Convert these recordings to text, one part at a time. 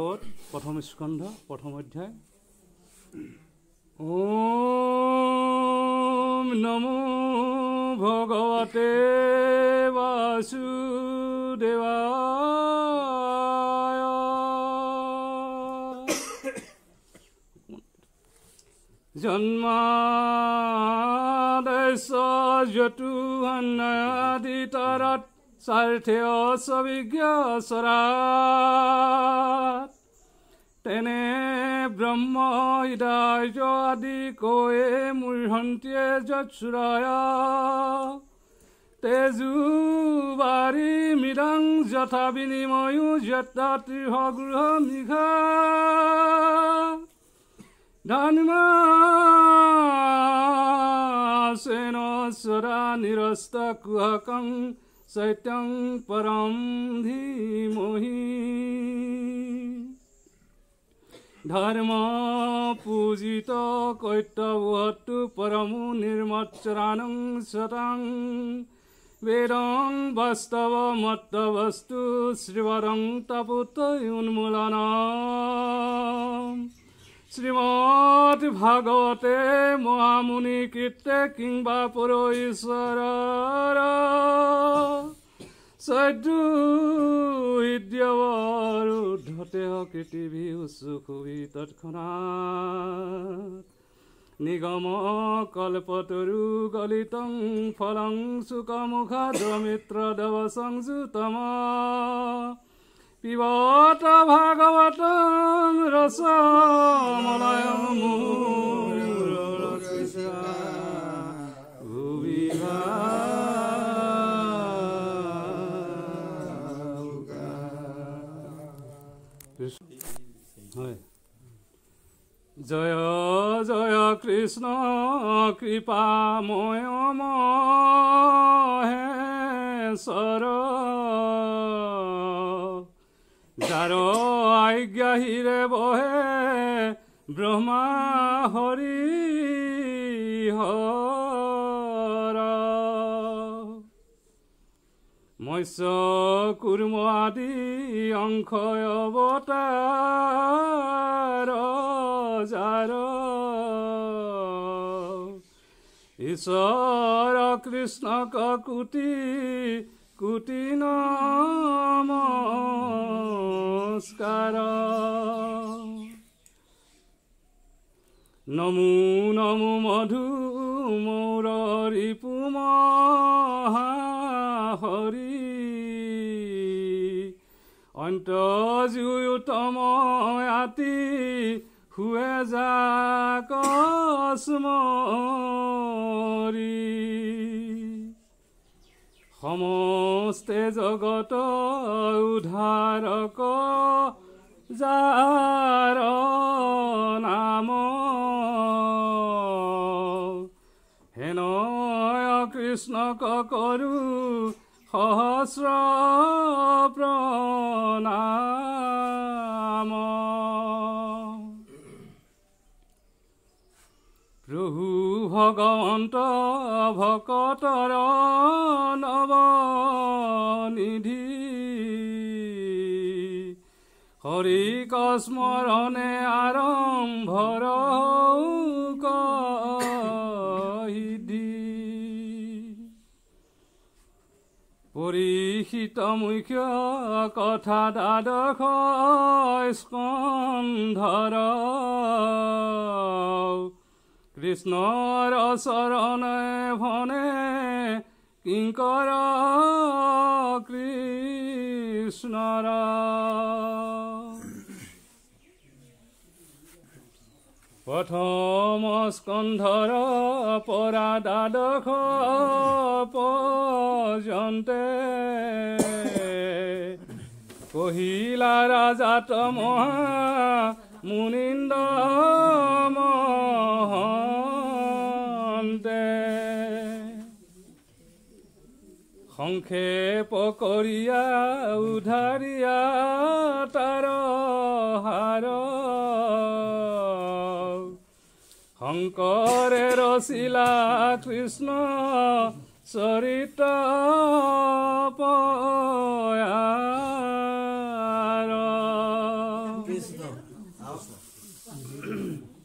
ক'ত প্ৰথম স্কন্ধ প্ৰথম অধ্যায় ওম নমো ভগৱতে বাসুদেৱা জন্মাদেশ যতু অন্যদিতাৰ স্বাৰ্থে অস্বিজ্ঞ চৰা তেনে ব্ৰহ্ম দায আদি কয়ে মোৰ সন্তিয়ে যৎসুৰায় তেজু বাৰী মৃদং যথা বিনিময়ো যথা তৃহ গৃহ মিঘা ধন্যন চৰা নিৰস্ত কুহকং চৈত্যং পৰম ধীমহী ধর্ম পূজিত কৈত্যবহতু পরম নির্মচ্চরাণং শতং বেদং বাস্তব মত্ত বস্তু শ্রীবরং তপুত উন্মূলন শ্রীমৎ ভাগবতে মহামুনি কীর্তে কিংবা পুরো ঈশ্বর सदु दवरुते कृति उसु तत्ना निगम कलपतरु गलितङ फलङ सुखा दुमितदेव संयुतम पिबत भागवत रसमलय কৃষ্ণ কৃপা ময় মাৰ আজ্ঞাহীৰে বহে ব্ৰহ্মা হৰি মৎস্য কুৰ্ম আদি অংশ অৱতাৰ যাৰ ইচাৰ কৃষ্ণ কাকুটি কুটি নমস্কাৰ নমো নমো মধু মৌৰৰি পুম হৰি অন্তজুতম আতী ふえざこすもりほもすてぞごとうたろこざろなもへのよくりすのこころほすろぷろなも প্ৰভু ভগৱন্ত ভকতৰবনিধি হৰি কস্মৰণে আৰম্ভৰ কিধি পৰিষিত মুখ্য কথা দ্বাদশ স্কন্ধৰ কৃষ্ণৰ চৰণে ভনে কিংকৰ কৃষ্ণৰ প্ৰথম স্কন্ধৰ পৰা দ্বাদশ পৰ্যন্তে কহিলা ৰাজাত মহা মুনিন্দ সংক্ষেপ কৰিয়া উধাৰিয়া তাৰ হাৰ শংকৰে ৰচিলা কৃষ্ণ চৰিত্ৰ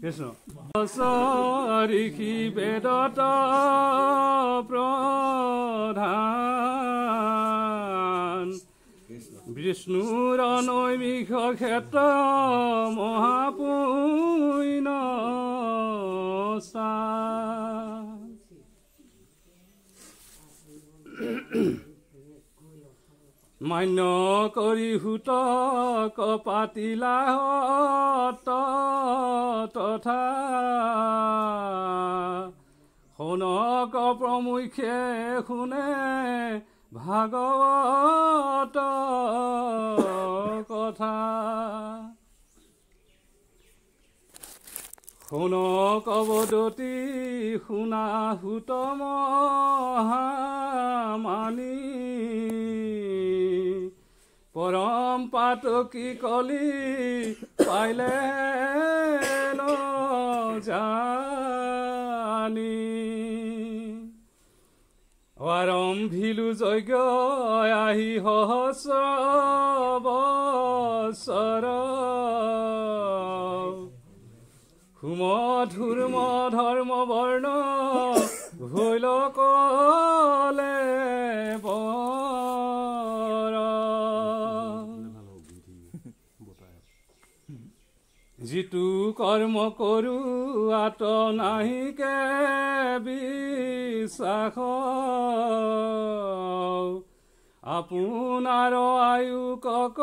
কৃষ্ণ চৰিষি বেদত প্ৰধান বিষ্ণুৰ নৈমিষ ক্ষেত্ৰ মহাপূণ চা মান্য কৰি সুতক পাতিলা তথা সোণক প্ৰমুখে শুনে ভাগৱত কথা শুন কৱদতী শুনা সুতম মানি পৰম পাত কি কলি পাইলে জানি আৰম্ভিলো যজ্ঞ আহি সহস সুমধুৰ্ম ধৰ্ম বৰ্ণ ভৈলক যিটো কৰ্ম কৰোঁ আত নাহিকে বিশ্বাস আপোনাৰ আয়ু কক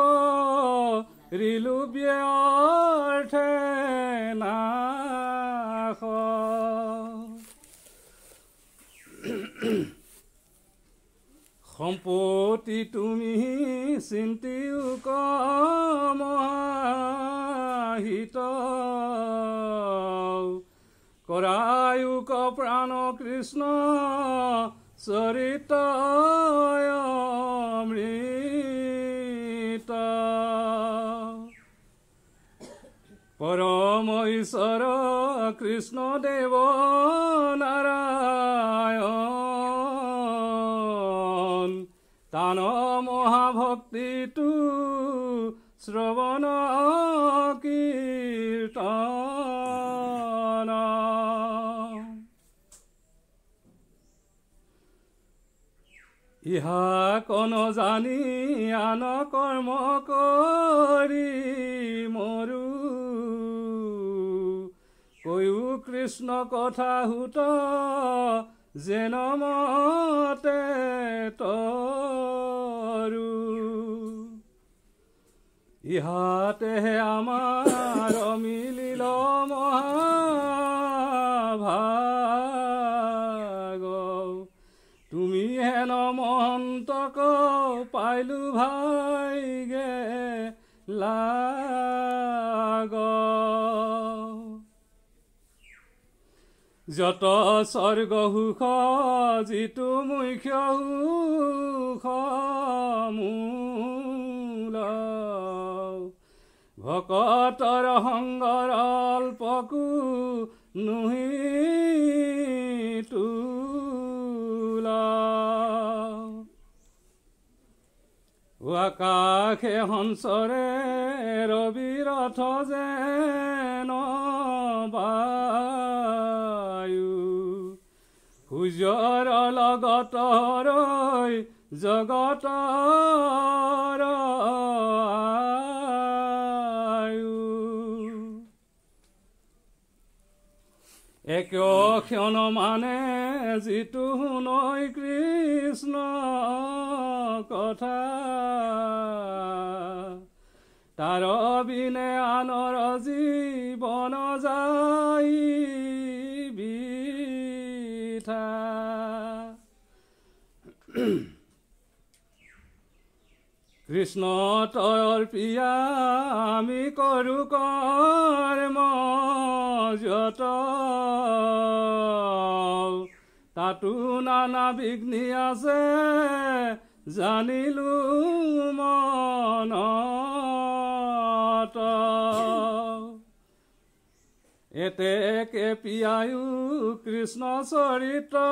ৰিলো ব্যৰ্থে নাশ সম্পত্তি তুমি চিন্তিও কমহা শীতল কৰায়ুক প্ৰাণ কৃষ্ণ চৰিত মৃত পৰম ঈশ্বৰ কৃষ্ণ দেৱ নাৰায় তান মহাভক্তিটো শ্ৰৱণ কীৰ্ত ইহা কণ জানি আন কৰ্ম কৰি মৰু কৈও কৃষ্ণ কথা সুত যেন মতে তৰু ইহাতেহে আমাৰ মিলিল মহাভাগ তুমি হেন মন্তক পাইলো ভাই গে লাগ যত স্বৰ্গ সুখ যিটো মুখ্য সুখ মোৰ ভকতৰ সংগৰ অল্পকো নুহি আকাশে হংসৰে ৰবি ৰথ যে নয়ু সূৰ্যৰ লগত ৰৈ জগত কিয় ক্ষণ মানে যিটো শুনই কৃষ্ণ কথা তাৰ বিনে আনৰ জীৱন যায় বিঠা কৃষ্ণ তয়ৰ পিয়া আমি কৰোঁ কৰ্ম যতৰ তাতো নানা বিঘ্নি আছে জানিলো মন এতেকে পিয়ায়ু কৃষ্ণ চৰিত্ৰ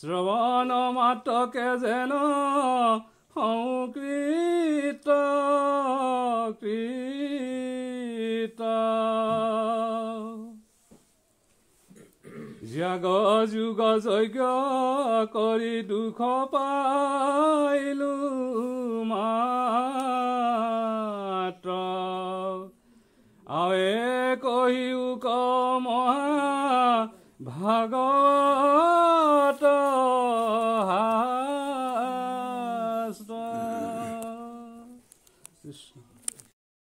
শ্ৰৱণ মাতকে যেন যুগ যজ্ঞ কৰি দুখ পাইলো মাত্ৰ কহিও ক মহা ভাগৱ